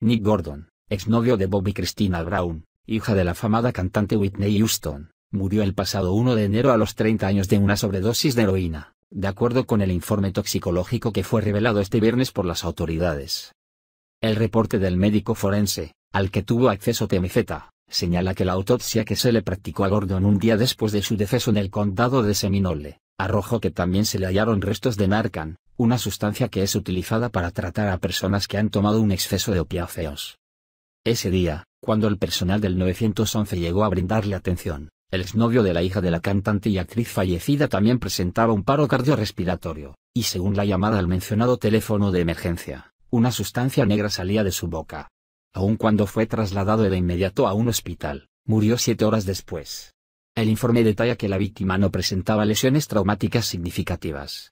Nick Gordon, exnovio de Bobby Christina Brown, hija de la famada cantante Whitney Houston, murió el pasado 1 de enero a los 30 años de una sobredosis de heroína, de acuerdo con el informe toxicológico que fue revelado este viernes por las autoridades. El reporte del médico forense, al que tuvo acceso TMZ, señala que la autopsia que se le practicó a Gordon un día después de su deceso en el condado de Seminole, arrojó que también se le hallaron restos de Narcan, una sustancia que es utilizada para tratar a personas que han tomado un exceso de opiáceos. Ese día, cuando el personal del 911 llegó a brindarle atención, el exnovio de la hija de la cantante y actriz fallecida también presentaba un paro cardiorrespiratorio, y según la llamada al mencionado teléfono de emergencia, una sustancia negra salía de su boca. Aun cuando fue trasladado de inmediato a un hospital, murió siete horas después. El informe detalla que la víctima no presentaba lesiones traumáticas significativas.